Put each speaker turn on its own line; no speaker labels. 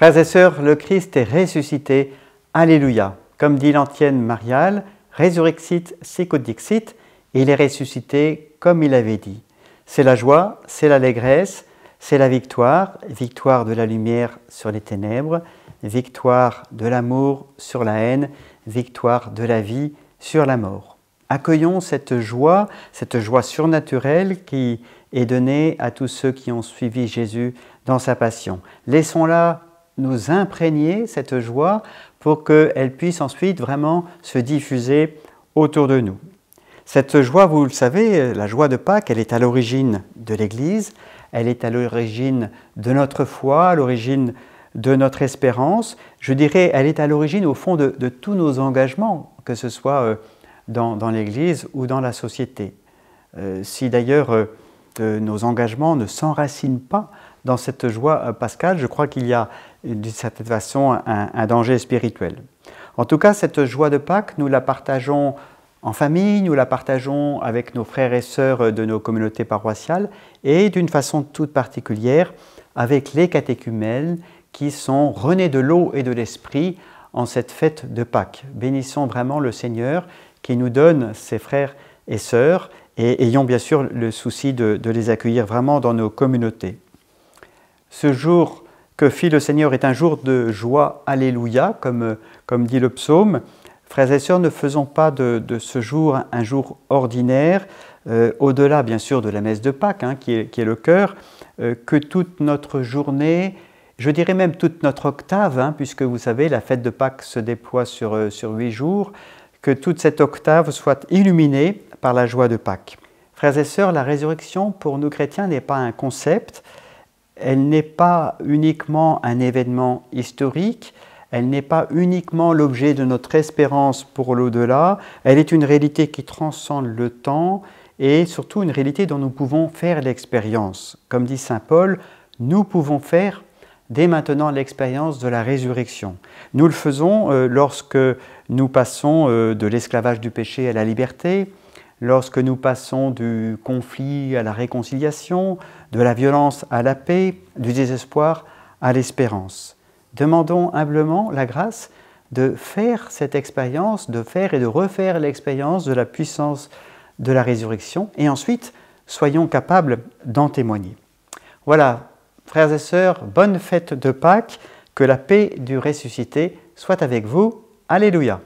Frères et sœurs, le Christ est ressuscité. Alléluia. Comme dit l'antienne Mariale, Resurrexit sicut dixit, il est ressuscité comme il avait dit. C'est la joie, c'est l'allégresse, c'est la victoire, victoire de la lumière sur les ténèbres, victoire de l'amour sur la haine, victoire de la vie sur la mort. Accueillons cette joie, cette joie surnaturelle qui est donnée à tous ceux qui ont suivi Jésus dans sa passion. Laissons-la nous imprégner cette joie pour qu'elle puisse ensuite vraiment se diffuser autour de nous. Cette joie, vous le savez, la joie de Pâques, elle est à l'origine de l'Église, elle est à l'origine de notre foi, à l'origine de notre espérance. Je dirais, elle est à l'origine au fond de, tous nos engagements, que ce soit euh, dans, l'Église ou dans la société. Euh, si d'ailleurs euh, nos engagements ne s'enracinent pas dans cette joie pascale, je crois qu'il y a d'une certaine façon un, danger spirituel. En tout cas, cette joie de Pâques, nous la partageons en famille, nous la partageons avec nos frères et sœurs de nos communautés paroissiales et d'une façon toute particulière avec les catéchumènes qui sont renés de l'eau et de l'esprit en cette fête de Pâques. Bénissons vraiment le Seigneur qui nous donne ses frères et sœurs et ayons bien sûr le souci de, de les accueillir vraiment dans nos communautés. Ce jour que fit le Seigneur est un jour de joie, alléluia, comme, dit le psaume. Frères et sœurs, ne faisons pas de, ce jour un jour ordinaire, euh, au-delà bien sûr de la messe de Pâques, hein, qui, est, le cœur, euh, que toute notre journée, je dirais même toute notre octave, hein, puisque vous savez, la fête de Pâques se déploie sur, euh, sur huit jours, que toute cette octave soit illuminée par la joie de Pâques. Frères et sœurs, la résurrection pour nous chrétiens n'est pas un concept, elle n'est pas uniquement un événement historique, elle n'est pas uniquement l'objet de notre espérance pour l'au-delà, elle est une réalité qui transcende le temps et surtout une réalité dont nous pouvons faire l'expérience. Comme dit Saint Paul, nous pouvons faire dès maintenant l'expérience de la résurrection. Nous le faisons euh, lorsque nous passons euh, de l'esclavage du péché à la liberté, lorsque nous passons du conflit à la réconciliation, de la violence à la paix, du désespoir à l'espérance. Demandons humblement la grâce de faire cette expérience, de faire et de refaire l'expérience de la puissance de la résurrection, et ensuite soyons capables d'en témoigner. Voilà, frères et sœurs, bonne fête de Pâques, que la paix du ressuscité soit avec vous. Alléluia.